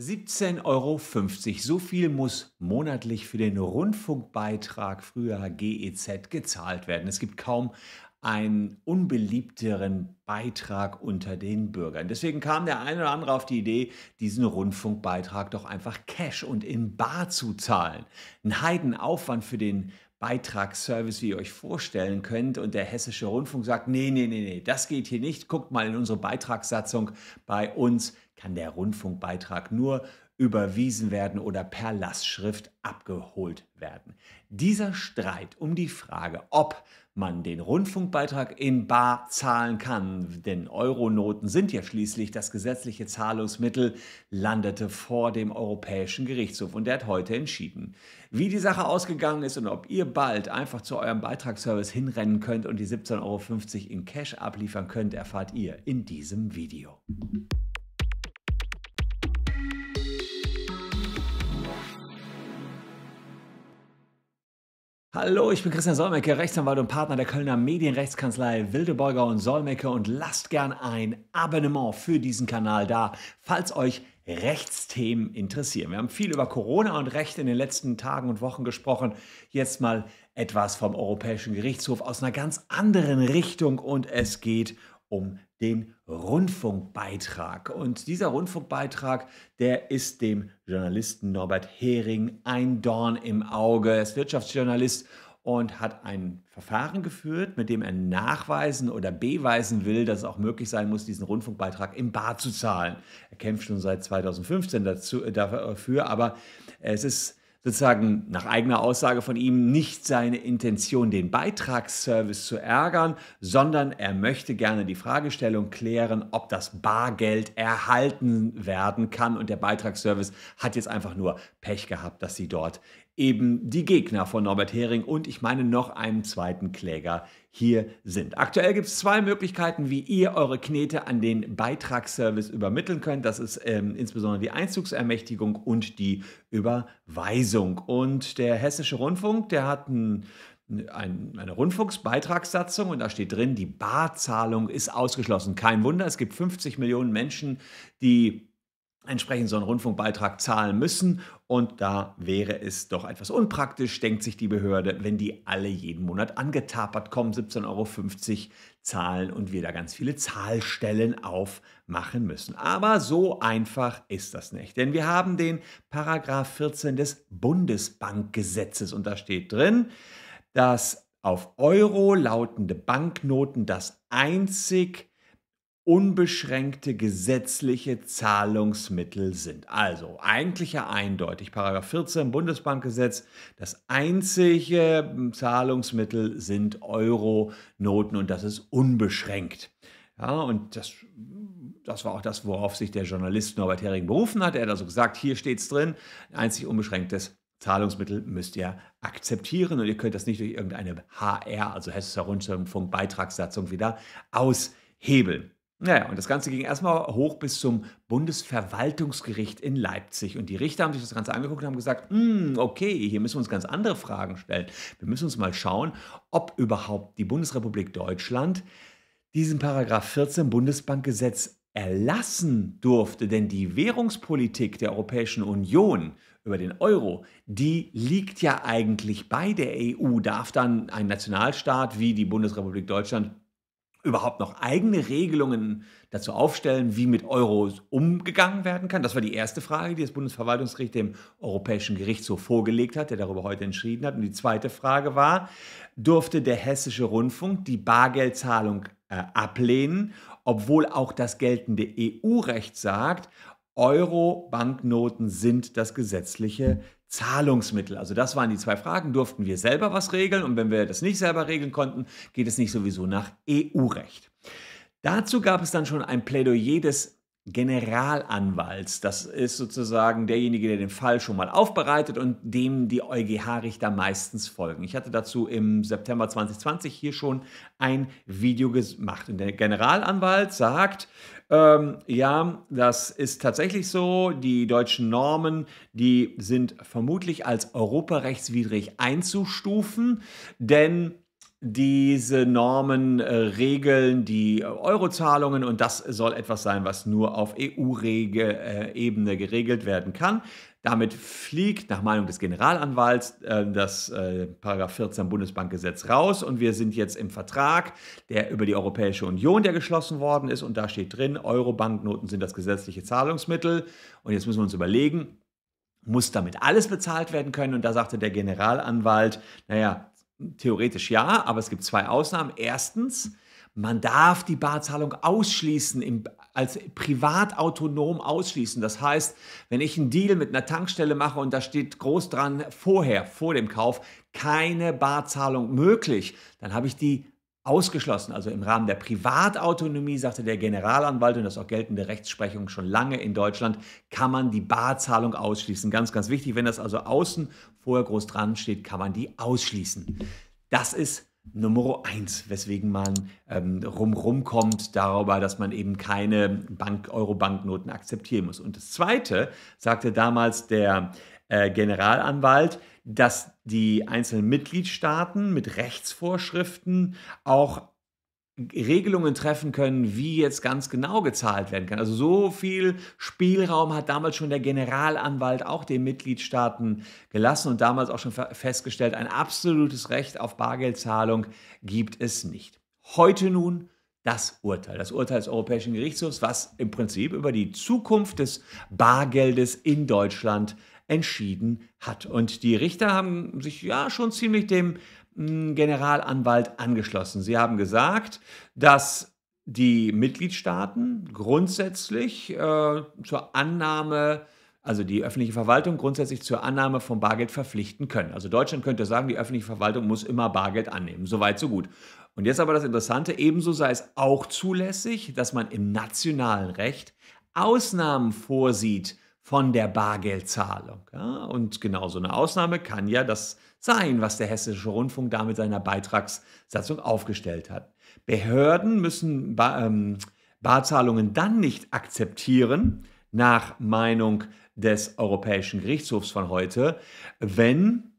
17,50 Euro. So viel muss monatlich für den Rundfunkbeitrag, früher GEZ, gezahlt werden. Es gibt kaum einen unbeliebteren Beitrag unter den Bürgern. Deswegen kam der eine oder andere auf die Idee, diesen Rundfunkbeitrag doch einfach Cash und in Bar zu zahlen. Ein Heidenaufwand für den Beitragsservice, wie ihr euch vorstellen könnt. Und der Hessische Rundfunk sagt, nee, nee, nee, nee, das geht hier nicht. Guckt mal in unsere Beitragssatzung. Bei uns kann der Rundfunkbeitrag nur überwiesen werden oder per Lastschrift abgeholt werden. Dieser Streit um die Frage, ob man den Rundfunkbeitrag in Bar zahlen kann, denn Euronoten sind ja schließlich das gesetzliche Zahlungsmittel, landete vor dem Europäischen Gerichtshof und der hat heute entschieden. Wie die Sache ausgegangen ist und ob ihr bald einfach zu eurem Beitragsservice hinrennen könnt und die 17,50 Euro in Cash abliefern könnt, erfahrt ihr in diesem Video. Hallo, ich bin Christian Solmecke, Rechtsanwalt und Partner der Kölner Medienrechtskanzlei Wildeborger und Solmecke und lasst gern ein Abonnement für diesen Kanal da, falls euch Rechtsthemen interessieren. Wir haben viel über Corona und Recht in den letzten Tagen und Wochen gesprochen. Jetzt mal etwas vom Europäischen Gerichtshof aus einer ganz anderen Richtung und es geht um den Rundfunkbeitrag. Und dieser Rundfunkbeitrag, der ist dem Journalisten Norbert Hering ein Dorn im Auge. Er ist Wirtschaftsjournalist und hat ein Verfahren geführt, mit dem er nachweisen oder beweisen will, dass es auch möglich sein muss, diesen Rundfunkbeitrag im Bar zu zahlen. Er kämpft schon seit 2015 dazu, äh, dafür, aber es ist sozusagen nach eigener Aussage von ihm nicht seine Intention, den Beitragsservice zu ärgern, sondern er möchte gerne die Fragestellung klären, ob das Bargeld erhalten werden kann. Und der Beitragsservice hat jetzt einfach nur Pech gehabt, dass sie dort eben die Gegner von Norbert Hering und ich meine noch einen zweiten Kläger hier sind. Aktuell gibt es zwei Möglichkeiten, wie ihr eure Knete an den Beitragsservice übermitteln könnt. Das ist ähm, insbesondere die Einzugsermächtigung und die Überweisung. Und der Hessische Rundfunk, der hat ein ein, eine Rundfunksbeitragssatzung und da steht drin, die Barzahlung ist ausgeschlossen. Kein Wunder, es gibt 50 Millionen Menschen, die entsprechend so einen Rundfunkbeitrag zahlen müssen und da wäre es doch etwas unpraktisch, denkt sich die Behörde, wenn die alle jeden Monat angetapert kommen, 17,50 Euro zahlen und wir da ganz viele Zahlstellen aufmachen müssen. Aber so einfach ist das nicht, denn wir haben den Paragraph 14 des Bundesbankgesetzes und da steht drin, dass auf Euro lautende Banknoten das einzig unbeschränkte gesetzliche Zahlungsmittel sind. Also eigentlich ja eindeutig. Paragraph 14 Bundesbankgesetz. Das einzige hm, Zahlungsmittel sind Euro-Noten und das ist unbeschränkt. Ja, und das, das war auch das, worauf sich der Journalist Norbert Hering berufen hat. Er hat also gesagt, hier steht es drin, einzig unbeschränktes Zahlungsmittel müsst ihr akzeptieren und ihr könnt das nicht durch irgendeine HR, also Hessischer Rundfunkbeitragssatzung, wieder aushebeln. Naja, und das Ganze ging erstmal hoch bis zum Bundesverwaltungsgericht in Leipzig. Und die Richter haben sich das Ganze angeguckt und haben gesagt, hm, okay, hier müssen wir uns ganz andere Fragen stellen. Wir müssen uns mal schauen, ob überhaupt die Bundesrepublik Deutschland diesen Paragraph 14 Bundesbankgesetz erlassen durfte. Denn die Währungspolitik der Europäischen Union über den Euro, die liegt ja eigentlich bei der EU. Darf dann ein Nationalstaat wie die Bundesrepublik Deutschland überhaupt noch eigene Regelungen dazu aufstellen, wie mit Euros umgegangen werden kann? Das war die erste Frage, die das Bundesverwaltungsgericht dem Europäischen Gerichtshof vorgelegt hat, der darüber heute entschieden hat. Und die zweite Frage war, durfte der hessische Rundfunk die Bargeldzahlung äh, ablehnen, obwohl auch das geltende EU-Recht sagt, Euro-Banknoten sind das gesetzliche Zahlungsmittel. Also das waren die zwei Fragen. Durften wir selber was regeln? Und wenn wir das nicht selber regeln konnten, geht es nicht sowieso nach EU-Recht. Dazu gab es dann schon ein Plädoyer des Generalanwalts. Das ist sozusagen derjenige, der den Fall schon mal aufbereitet und dem die EuGH-Richter meistens folgen. Ich hatte dazu im September 2020 hier schon ein Video gemacht. Und der Generalanwalt sagt, ähm, ja, das ist tatsächlich so. Die deutschen Normen, die sind vermutlich als europarechtswidrig einzustufen, denn diese Normen äh, regeln die äh, Eurozahlungen und das soll etwas sein, was nur auf EU-Ebene äh, geregelt werden kann. Damit fliegt nach Meinung des Generalanwalts das Paragraph 14 Bundesbankgesetz raus und wir sind jetzt im Vertrag, der über die Europäische Union, der geschlossen worden ist und da steht drin, Euro-Banknoten sind das gesetzliche Zahlungsmittel und jetzt müssen wir uns überlegen, muss damit alles bezahlt werden können? Und da sagte der Generalanwalt, naja, Theoretisch ja, aber es gibt zwei Ausnahmen. Erstens, man darf die Barzahlung ausschließen, im, als privat autonom ausschließen. Das heißt, wenn ich einen Deal mit einer Tankstelle mache und da steht groß dran vorher, vor dem Kauf, keine Barzahlung möglich, dann habe ich die ausgeschlossen. Also im Rahmen der Privatautonomie, sagte der Generalanwalt und das auch geltende Rechtsprechung schon lange in Deutschland, kann man die Barzahlung ausschließen. Ganz, ganz wichtig, wenn das also außen vorher groß dran steht, kann man die ausschließen. Das ist Nummer eins, weswegen man ähm, rumrum kommt darüber, dass man eben keine Bank, Euro-Banknoten akzeptieren muss. Und das Zweite, sagte damals der äh, Generalanwalt, dass die einzelnen Mitgliedstaaten mit Rechtsvorschriften auch Regelungen treffen können, wie jetzt ganz genau gezahlt werden kann. Also so viel Spielraum hat damals schon der Generalanwalt auch den Mitgliedstaaten gelassen und damals auch schon festgestellt, ein absolutes Recht auf Bargeldzahlung gibt es nicht. Heute nun das Urteil, das Urteil des Europäischen Gerichtshofs, was im Prinzip über die Zukunft des Bargeldes in Deutschland entschieden hat. Und die Richter haben sich ja schon ziemlich dem hm, Generalanwalt angeschlossen. Sie haben gesagt, dass die Mitgliedstaaten grundsätzlich äh, zur Annahme also die öffentliche Verwaltung grundsätzlich zur Annahme von Bargeld verpflichten können. Also Deutschland könnte sagen, die öffentliche Verwaltung muss immer Bargeld annehmen. Soweit, so gut. Und jetzt aber das Interessante, ebenso sei es auch zulässig, dass man im nationalen Recht Ausnahmen vorsieht von der Bargeldzahlung. Ja? Und genau so eine Ausnahme kann ja das sein, was der Hessische Rundfunk da mit seiner Beitragssatzung aufgestellt hat. Behörden müssen Bar, ähm, Barzahlungen dann nicht akzeptieren, nach Meinung des Europäischen Gerichtshofs von heute, wenn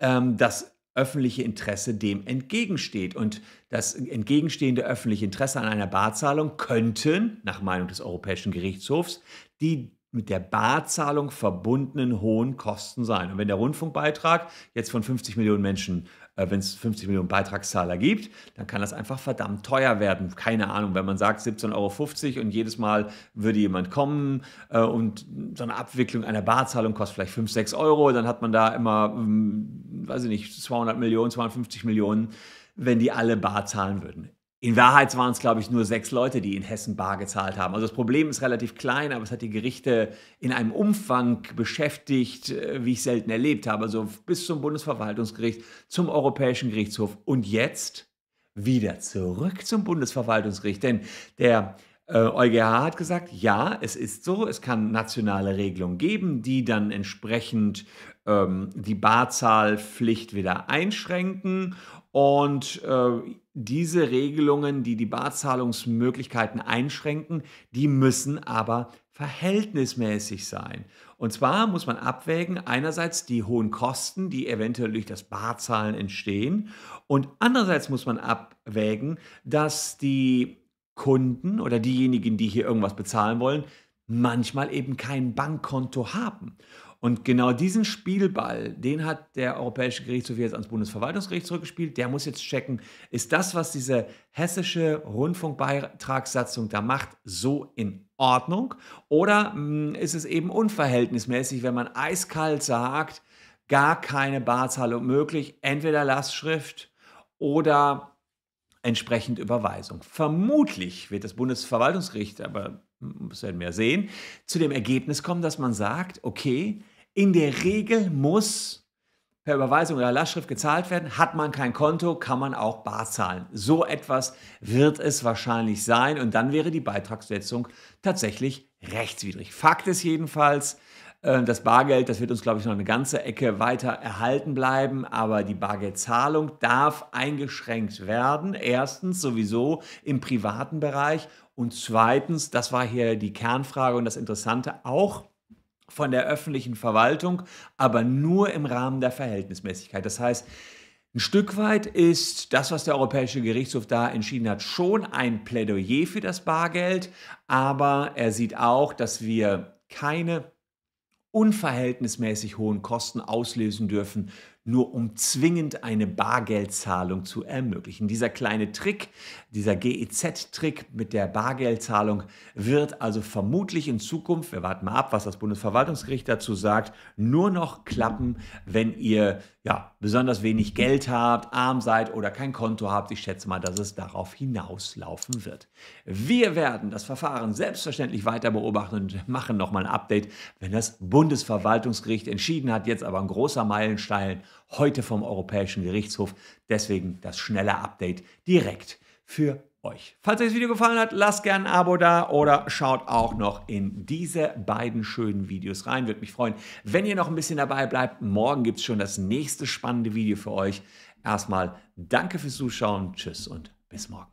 ähm, das öffentliche Interesse dem entgegensteht. Und das entgegenstehende öffentliche Interesse an einer Barzahlung könnten, nach Meinung des Europäischen Gerichtshofs, die mit der Barzahlung verbundenen hohen Kosten sein. Und wenn der Rundfunkbeitrag jetzt von 50 Millionen Menschen, äh, wenn es 50 Millionen Beitragszahler gibt, dann kann das einfach verdammt teuer werden. Keine Ahnung, wenn man sagt 17,50 Euro und jedes Mal würde jemand kommen äh, und so eine Abwicklung einer Barzahlung kostet vielleicht 5, 6 Euro, dann hat man da immer, ähm, weiß ich nicht, 200 Millionen, 250 Millionen, wenn die alle bar zahlen würden. In Wahrheit waren es, glaube ich, nur sechs Leute, die in Hessen bar gezahlt haben. Also das Problem ist relativ klein, aber es hat die Gerichte in einem Umfang beschäftigt, äh, wie ich selten erlebt habe. Also bis zum Bundesverwaltungsgericht, zum Europäischen Gerichtshof und jetzt wieder zurück zum Bundesverwaltungsgericht. Denn der äh, EuGH hat gesagt, ja, es ist so, es kann nationale Regelungen geben, die dann entsprechend ähm, die Barzahlpflicht wieder einschränken. Und äh, diese Regelungen, die die Barzahlungsmöglichkeiten einschränken, die müssen aber verhältnismäßig sein. Und zwar muss man abwägen einerseits die hohen Kosten, die eventuell durch das Barzahlen entstehen, und andererseits muss man abwägen, dass die Kunden oder diejenigen, die hier irgendwas bezahlen wollen, manchmal eben kein Bankkonto haben. Und genau diesen Spielball, den hat der Europäische Gerichtshof jetzt ans Bundesverwaltungsgericht zurückgespielt. Der muss jetzt checken, ist das, was diese hessische Rundfunkbeitragssatzung da macht, so in Ordnung? Oder mh, hm, ist es eben unverhältnismäßig, wenn man eiskalt sagt, gar keine Barzahlung möglich, entweder Lastschrift oder entsprechend Überweisung. Vermutlich wird das Bundesverwaltungsgericht, aber hm, das werden wir sehen, zu dem Ergebnis kommen, dass man sagt, okay, in der Regel muss per Überweisung oder Lastschrift gezahlt werden. Hat man kein Konto, kann man auch bar zahlen. So etwas wird es wahrscheinlich sein und dann wäre die Beitragssetzung tatsächlich rechtswidrig. Fakt ist jedenfalls, äh, das Bargeld, das wird uns, glaube ich, noch eine ganze Ecke weiter erhalten bleiben, aber die Bargeldzahlung darf eingeschränkt werden. Erstens sowieso im privaten Bereich und zweitens, das war hier die Kernfrage und das Interessante, auch von der öffentlichen Verwaltung, aber nur im Rahmen der Verhältnismäßigkeit. Das heißt, ein Stück weit ist das, was der Europäische Gerichtshof da entschieden hat, schon ein Plädoyer für das Bargeld, aber er sieht auch, dass wir keine unverhältnismäßig hohen Kosten auslösen dürfen nur um zwingend eine Bargeldzahlung zu ermöglichen. Dieser kleine Trick, dieser GEZ-Trick mit der Bargeldzahlung wird also vermutlich in Zukunft, wir warten mal ab, was das Bundesverwaltungsgericht dazu sagt, nur noch klappen, wenn ihr ja, besonders wenig Geld habt, arm seid oder kein Konto habt. Ich schätze mal, dass es darauf hinauslaufen wird. Wir werden das Verfahren selbstverständlich weiter beobachten und machen nochmal ein Update, wenn das Bundesverwaltungsgericht entschieden hat. Jetzt aber ein großer Meilenstein heute vom Europäischen Gerichtshof. Deswegen das schnelle Update direkt für euch. Falls euch das Video gefallen hat, lasst gerne ein Abo da oder schaut auch noch in diese beiden schönen Videos rein. Würde mich freuen, wenn ihr noch ein bisschen dabei bleibt. Morgen gibt es schon das nächste spannende Video für euch. Erstmal danke fürs Zuschauen, tschüss und bis morgen.